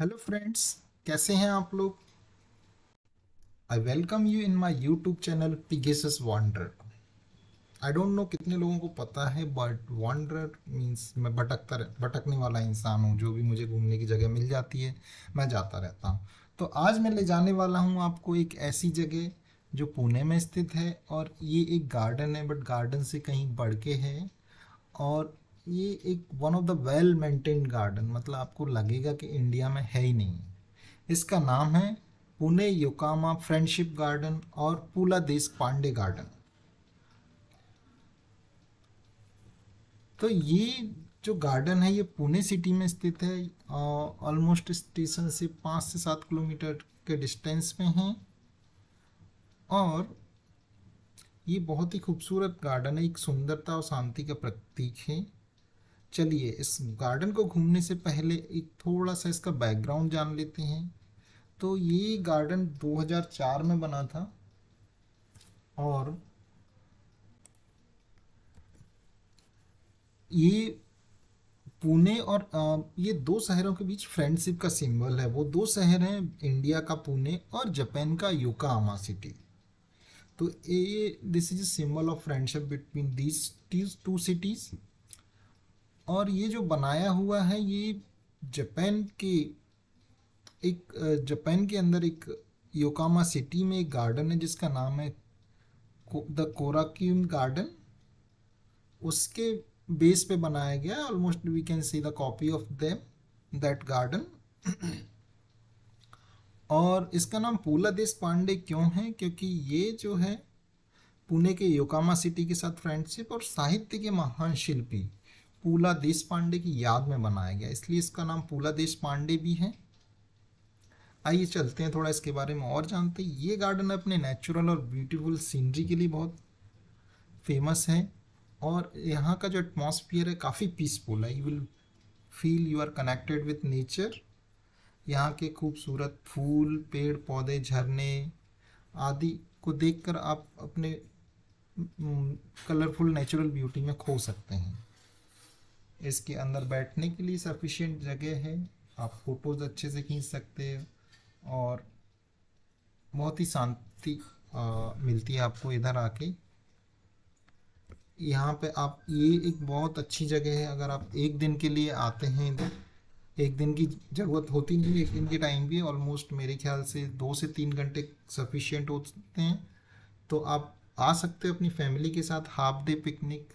hello friends कैसे हैं आप लोग I welcome you in my YouTube channel Pegasus Wonder I don't know कितने लोगों को पता है बट वॉन्डर मीन्स मैं भटकता भटकने वाला इंसान हूँ जो भी मुझे घूमने की जगह मिल जाती है मैं जाता रहता हूँ तो आज मैं ले जाने वाला हूँ आपको एक ऐसी जगह जो पुणे में स्थित है और ये एक गार्डन है बट गार्डन से कहीं बढ़ के है और ये एक one of the well maintain garden मतलब आपको लगेगा कि इंडिया में है ही नहीं इसका नाम है पुणे योकामा फ्रेंडशिप गार्डन और पूला देश पांडे गार्डन तो ये जो गार्डन है ये पुणे सिटी में स्थित है ऑलमोस्ट स्टेशन से पाँच से सात किलोमीटर के डिस्टेंस में है और ये बहुत ही खूबसूरत गार्डन है एक सुंदरता और शांति का प्रतीक है चलिए इस गार्डन को घूमने से पहले एक थोड़ा सा इसका बैकग्राउंड जान लेते हैं तो ये गार्डन 2004 में बना था और ये पुणे और ये दो शहरों के बीच फ्रेंडशिप का सिंबल है वो दो शहर हैं इंडिया का पुणे और जापान का योकामा सिटी तो ये this is symbol of friendship between these two cities और ये जो बनाया हुआ है ये जापान के एक जापान के अंदर एक योकामा सिटी में एक गार्डन है जिसका नाम है द कोराक्यूम गार्डन उसके बेस पे बनाया गया almost we can see the copy of them that garden और इसका नाम पूला देश पांडे क्यों है क्योंकि ये जो है पुणे के योकामा सिटी के साथ फ्रेंडशिप और साहित्य के महान शिल्पी पूला देश पांडे की याद में बनाया गया इसलिए इसका नाम पूला देश पांडे भी है आइए चलते हैं थोड़ा इसके बारे में और जानते हैं ये गार्डन अपने नेचुरल और ब्यूटीफुल सीनरी के लिए बहुत फेमस है और यहाँ का जो एटमोसफियर है काफ़ी पीसफुल है you will feel you are connected with nature यहाँ के खूबसूरत फूल पेड़ पौधे झरने आदि को देखकर आप अपने कलरफुल नेचुरल ब्यूटी में खो सकते हैं इसके अंदर बैठने के लिए सफिशेंट जगह है आप फोटोज़ अच्छे से खींच सकते हैं और बहुत ही शांति मिलती है आपको इधर आके यहाँ पे आप ये एक बहुत अच्छी जगह है अगर आप एक दिन के लिए आते हैं इधर एक दिन की ज़रूरत होती नहीं एक दिन के टाइम भी ऑलमोस्ट मेरे ख्याल से दो से तीन घंटे सफिशियंट होते हैं तो आप आ सकते हो अपनी फैमिली के साथ half day picnic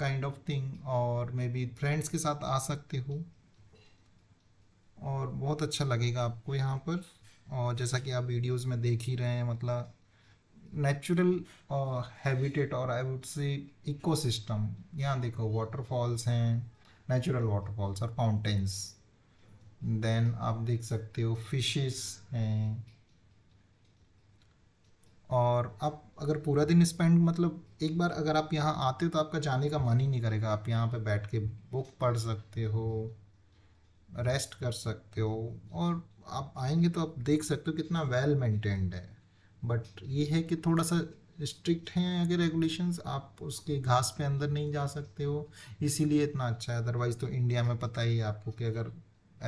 kind of thing और मे बी फ्रेंड्स के साथ आ सकते हो और बहुत अच्छा लगेगा आपको यहाँ पर और जैसा कि आप वीडियोस में देख ही रहे हैं मतलब नेचुरल हैबिटेट और आई वुड से इकोसिस्टम यहाँ देखो वाटरफॉल्स हैं नेचुरल वाटरफॉल्स और फाउंटेंस देन आप देख सकते हो फिशेस हैं और आप अगर पूरा दिन स्पेंड मतलब एक बार अगर आप यहाँ आते हो तो आपका जाने का मन ही नहीं करेगा आप यहाँ पे बैठ के बुक पढ़ सकते हो रेस्ट कर सकते हो और आप आएंगे तो आप देख सकते हो कितना वेल मेंटेन्ड है बट ये है कि थोड़ा सा स्ट्रिक्ट हैं अगर रेगुलेशंस आप उसके घास पे अंदर नहीं जा सकते हो इसीलिए इतना अच्छा है अदरवाइज़ तो इंडिया में पता ही है आपको कि अगर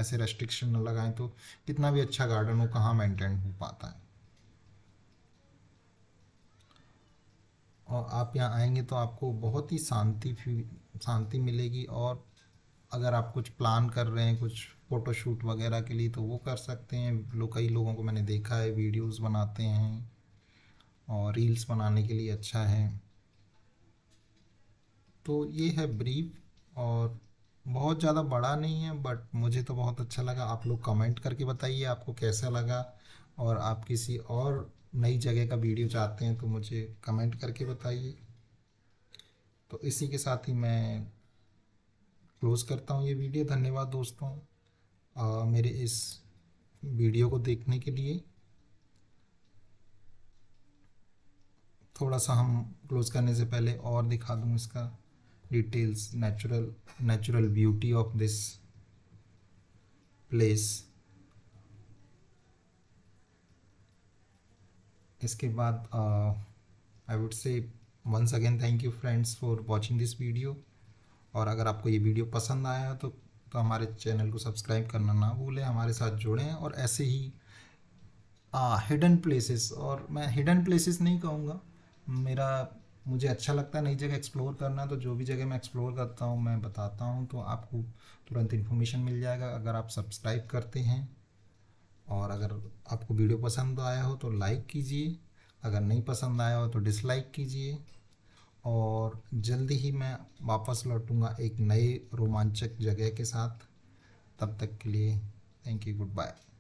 ऐसे रेस्ट्रिक्शन न लगाएं तो कितना भी अच्छा गार्डन हो कहाँ मेंटेन हो पाता है और आप यहाँ आएंगे तो आपको बहुत ही शांति शांति मिलेगी और अगर आप कुछ प्लान कर रहे हैं कुछ फ़ोटोशूट वगैरह के लिए तो वो कर सकते हैं लो कई लोगों को मैंने देखा है वीडियोस बनाते हैं और रील्स बनाने के लिए अच्छा है तो ये है ब्रीफ और बहुत ज़्यादा बड़ा नहीं है बट मुझे तो बहुत अच्छा लगा आप लोग कमेंट करके बताइए आपको कैसा लगा और आप किसी और नई जगह का वीडियो चाहते हैं तो मुझे कमेंट करके बताइए तो इसी के साथ ही मैं क्लोज़ करता हूँ ये वीडियो धन्यवाद दोस्तों आ, मेरे इस वीडियो को देखने के लिए थोड़ा सा हम क्लोज़ करने से पहले और दिखा दूँ इसका details natural natural beauty of this place इसके बाद I would say once again thank you friends for watching this video और अगर आपको ये वीडियो पसंद आया तो तो हमारे चैनल को सब्सक्राइब करना ना भूलें हमारे साथ जुड़ें और ऐसे ही हिडन uh, प्लेसेस और मैं हिडन प्लेसेस नहीं कहूँगा मेरा मुझे अच्छा लगता है नई जगह एक्सप्लोर करना तो जो भी जगह मैं एक्सप्लोर करता हूँ मैं बताता हूँ तो आपको तुरंत इन्फॉर्मेशन मिल जाएगा अगर आप सब्सक्राइब करते हैं और अगर आपको वीडियो पसंद आया हो तो लाइक कीजिए अगर नहीं पसंद आया हो तो डिसलाइक कीजिए और जल्दी ही मैं वापस लौटूंगा एक नए रोमांचक जगह के साथ तब तक के लिए थैंक यू गुड बाय